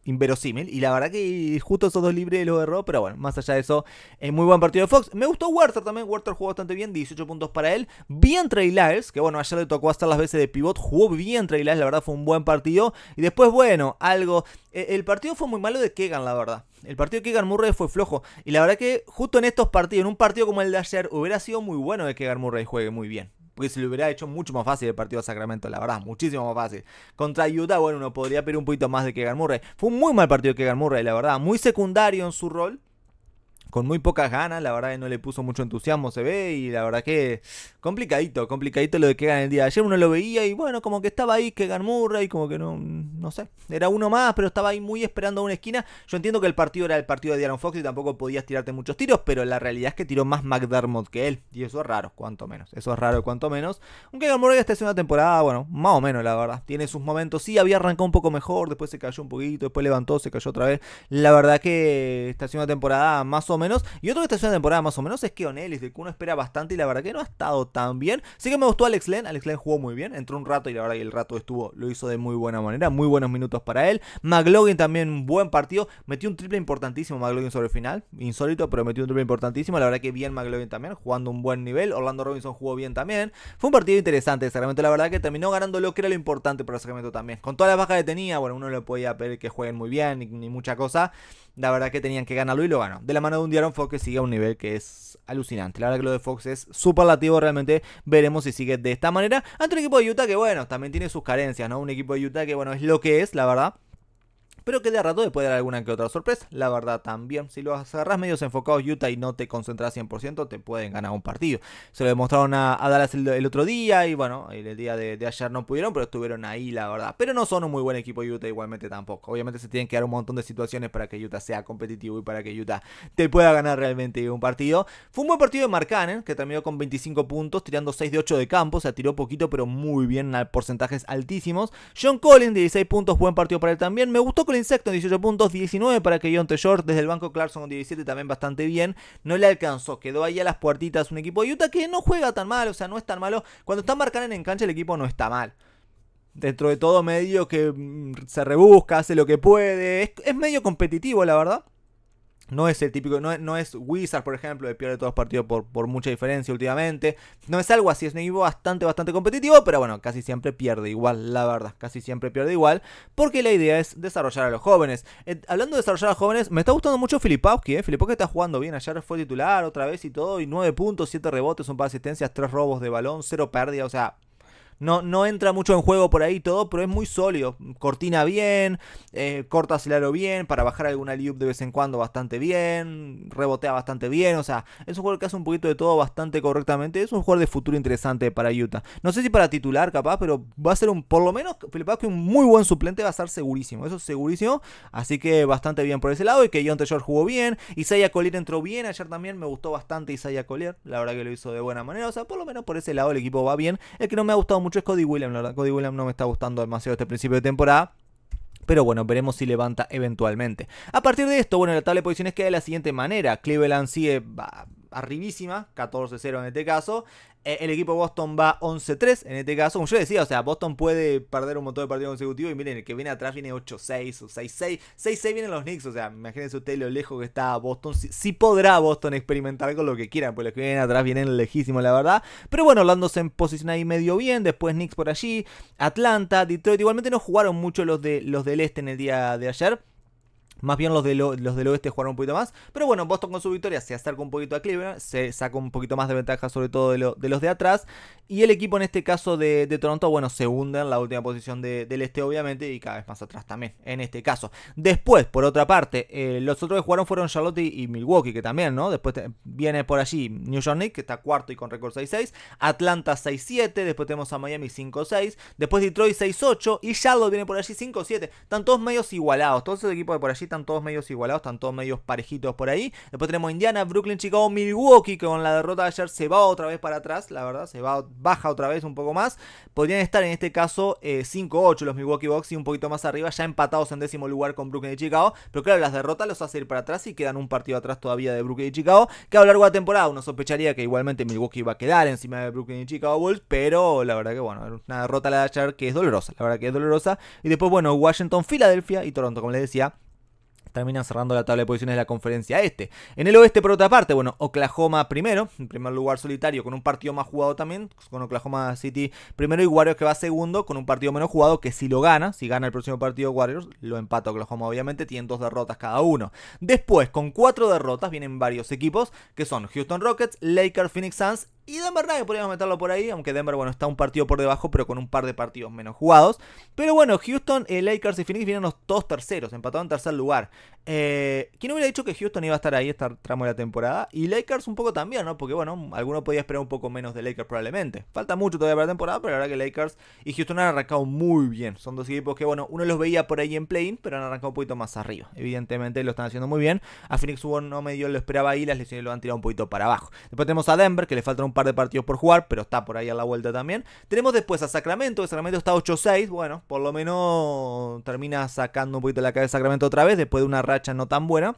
inverosímil. Y la verdad que justo esos dos libres los erró, pero bueno, más allá de eso, eh, muy buen partido de Fox. Me gustó Werther también, Werther jugó bastante bien, 18 puntos para él. Bien trailers que bueno, ayer le tocó hacer las veces de pivot, jugó bien trailers la verdad fue un buen partido. Y después, bueno, algo... Eh, el partido fue muy malo de Kegan, la verdad. El partido de Kegan Murray fue flojo. Y la verdad que justo en estos partidos, en un partido como el de ayer, hubiera sido muy bueno de que Kegan Murray juegue muy bien. Que se le hubiera hecho mucho más fácil el partido a Sacramento, la verdad, muchísimo más fácil. Contra Utah, bueno, uno podría pedir un poquito más de Kegan Murray. Fue un muy mal partido de Kegan Murray, la verdad, muy secundario en su rol con muy pocas ganas, la verdad que no le puso mucho entusiasmo, se ve, y la verdad que complicadito, complicadito lo de que gana el día de ayer, uno lo veía y bueno, como que estaba ahí Kegan Murray, como que no, no sé, era uno más, pero estaba ahí muy esperando a una esquina, yo entiendo que el partido era el partido de Aaron Fox y tampoco podías tirarte muchos tiros, pero la realidad es que tiró más McDermott que él, y eso es raro, cuanto menos, eso es raro, cuanto menos, aunque Kegan Murray está haciendo una temporada, bueno, más o menos la verdad, tiene sus momentos, sí, había arrancado un poco mejor, después se cayó un poquito, después levantó, se cayó otra vez, la verdad que esta haciendo una temporada más o menos. Y otro que está haciendo una temporada más o menos es que Onelis del que uno espera bastante y la verdad que no ha estado tan bien. Sí que me gustó Alex Len, Alex Len jugó muy bien, entró un rato y la verdad que el rato estuvo, lo hizo de muy buena manera, muy buenos minutos para él. McLogan también un buen partido, metió un triple importantísimo McLogan sobre el final, insólito, pero metió un triple importantísimo. La verdad que bien McLogan también, jugando un buen nivel. Orlando Robinson jugó bien también. Fue un partido interesante Sacramento, la verdad que terminó ganando lo que era lo importante para Sacramento también. Con todas las bajas que tenía, bueno, uno le podía pedir que jueguen muy bien ni, ni mucha cosa la verdad que tenían que ganarlo y lo ganó. De la mano de un Diaron Fox que sigue a un nivel que es alucinante. La verdad que lo de Fox es superlativo realmente. Veremos si sigue de esta manera. Ante un equipo de Utah que bueno, también tiene sus carencias, ¿no? Un equipo de Utah que bueno, es lo que es, la verdad pero que de a rato puede dar alguna que otra sorpresa. La verdad también, si lo agarras medio enfocados Utah y no te concentras 100%, te pueden ganar un partido. Se lo demostraron a, Dallas el, otro día y bueno, el día de, ayer no pudieron, pero estuvieron ahí, la verdad. Pero no son un muy buen equipo Utah igualmente tampoco. Obviamente se tienen que dar un montón de situaciones para que Utah sea competitivo y para que Utah te pueda ganar realmente un partido. Fue un buen partido de Marcanen, que terminó con 25 puntos, tirando 6 de 8 de campo, o sea, tiró poquito, pero muy bien, porcentajes altísimos. John Collins, 16 puntos, buen partido para él también. Me gustó Collins Insecto en 18 puntos, 19 para Keyon Short desde el banco Clarkson con 17 también bastante bien. No le alcanzó, quedó ahí a las puertitas un equipo de Utah que no juega tan mal, o sea, no es tan malo. Cuando están marcando en cancha el equipo no está mal. Dentro de todo medio que mm, se rebusca, hace lo que puede. es medio competitivo, la verdad. No es el típico, no, es Wizard, por ejemplo, que pierde todos los partidos por, por, mucha diferencia últimamente. No es algo así, es un bastante, bastante competitivo, pero bueno, casi siempre pierde igual, la verdad, casi siempre pierde igual, porque la idea es desarrollar a los jóvenes. Eh, hablando de desarrollar a los jóvenes, me está gustando mucho Filipowski, ¿eh? Filipowski está jugando bien, ayer fue titular otra vez y todo, y 9 puntos, 7 rebotes, un par de asistencias, 3 robos de balón, 0 pérdida, o sea, no, entra mucho en juego por ahí todo, pero es muy sólido. Cortina bien, eh, corta el bien, para bajar alguna liup de vez en cuando bastante bien, rebotea bastante bien. O sea, es un jugador que hace un poquito de todo bastante correctamente. Es un jugador de futuro interesante para Utah. No sé si para titular capaz, pero va a ser un, por lo menos, que un muy buen suplente va a estar segurísimo. Eso es segurísimo. Así que bastante bien por ese lado. Y que John Taylor jugó bien. Isaiah Collier entró bien. Ayer también me gustó bastante Isaiah Collier. La verdad que lo hizo de buena manera. O sea, por lo menos por ese lado el equipo va bien. El que no me ha gustado mucho mucho es Cody Williams, la verdad. Cody William no me está gustando demasiado este principio de temporada. Pero bueno, veremos si levanta eventualmente. A partir de esto, bueno, la tabla de posiciones queda de la siguiente manera. Cleveland sigue arribísima, 14-0 en este caso. Eh, el equipo Boston va 11-3 en este caso. Como yo decía, o sea, Boston puede perder un montón de partidos consecutivos. Y miren, el que viene atrás viene 8-6 o 6-6. 6-6 vienen los Knicks, o sea, imagínense ustedes lo lejos que está Boston. Si, podrá Boston experimentar con lo que quieran, pues los que vienen atrás vienen lejísimos, la verdad. Pero bueno, Orlando se posiciona ahí medio bien. Después Knicks por allí, Atlanta, Detroit. Igualmente no jugaron mucho los, de, los del este en el día de ayer. Más bien los, de los del oeste jugaron un poquito más. Pero bueno, Boston con su victoria se acerca un poquito a Cleveland. Se saca un poquito más de ventaja, sobre todo de, los de atrás. Y el equipo en este caso de, Toronto, bueno, se hunde en la última posición del este, obviamente. Y cada vez más atrás también, en este caso. Después, por otra parte, eh, los otros que jugaron fueron Charlotte y, Milwaukee, que también, ¿no? Después viene por allí New York Knicks, que está cuarto y con récord 6-6. Atlanta 6-7. Después tenemos a Miami 5-6. Después Detroit 6-8. Y Charlotte viene por allí 5-7. Están todos medios igualados. Todos esos equipos de por allí están todos medios igualados, están todos medios parejitos por ahí. Después tenemos Indiana, Brooklyn, Chicago, Milwaukee, que con la derrota de ayer se va otra vez para atrás, la verdad, se va, baja otra vez un poco más. Podrían estar en este caso 5-8 eh, los Milwaukee Bucks y un poquito más arriba, ya empatados en décimo lugar con Brooklyn y Chicago. Pero claro, las derrotas los hace ir para atrás y quedan un partido atrás todavía de Brooklyn y Chicago, que a lo largo de la temporada uno sospecharía que igualmente Milwaukee va a quedar encima de Brooklyn y Chicago Bulls, pero la verdad que bueno, una derrota la de ayer que es dolorosa, la verdad que es dolorosa. Y después, bueno, Washington, Filadelfia y Toronto, como les decía, terminan cerrando la tabla de posiciones de la conferencia este. En el oeste, por otra parte, bueno, Oklahoma primero, en primer lugar solitario, con un partido más jugado también, con Oklahoma City primero y Warriors que va segundo, con un partido menos jugado que si lo gana, si gana el próximo partido Warriors, lo empata Oklahoma, obviamente, tienen dos derrotas cada uno. Después, con cuatro derrotas, vienen varios equipos, que son Houston Rockets, Lakers, Phoenix Suns y Denver Nuggets podríamos meterlo por ahí, aunque Denver, bueno, está un partido por debajo, pero con un par de partidos menos jugados. Pero bueno, Houston, eh, Lakers y Phoenix vienen los dos terceros, empatados en tercer lugar. Eh, ¿Quién hubiera dicho que Houston iba a estar ahí este tramo de la temporada? Y Lakers un poco también, ¿no? Porque bueno, alguno podía esperar un poco menos de Lakers probablemente. Falta mucho todavía para la temporada, pero la verdad que Lakers y Houston han arrancado muy bien. Son dos equipos que, bueno, uno los veía por ahí en play pero han arrancado un poquito más arriba. Evidentemente lo están haciendo muy bien. A Phoenix hubo no medio lo esperaba ahí, las lesiones lo han tirado un poquito para abajo. Después tenemos a Denver, que le faltan un par de partidos por jugar, pero está por ahí a la vuelta también. Tenemos después a Sacramento, que Sacramento está 8-6. Bueno, por lo menos termina sacando un poquito la cara de Sacramento otra vez, después de una racha no tan buena.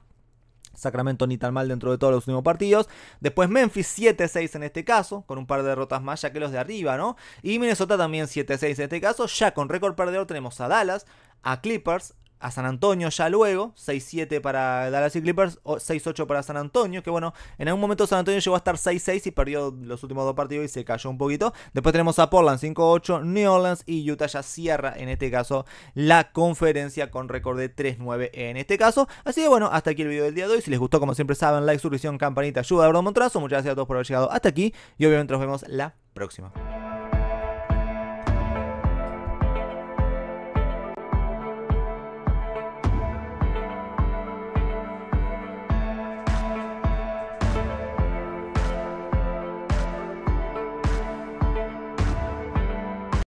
Sacramento ni tan mal dentro de todos los últimos partidos. Después Memphis 7-6 en este caso, con un par de derrotas más ya que los de arriba, ¿no? Y Minnesota también 7-6 en este caso. Ya con récord perdedor tenemos a Dallas, a Clippers, a San Antonio ya luego, 6-7 para Dallas y Clippers, 6-8 para San Antonio, que bueno, en algún momento San Antonio llegó a estar 6-6 y perdió los últimos dos partidos y se cayó un poquito. Después tenemos a Portland 5-8, New Orleans y Utah ya cierra en este caso la conferencia con récord de 3-9 en este caso. Así que bueno, hasta aquí el video del día de hoy. Si les gustó, como siempre saben, like, suscripción, campanita, ayuda, a un Montrazo. Muchas gracias a todos por haber llegado hasta aquí y obviamente nos vemos la próxima.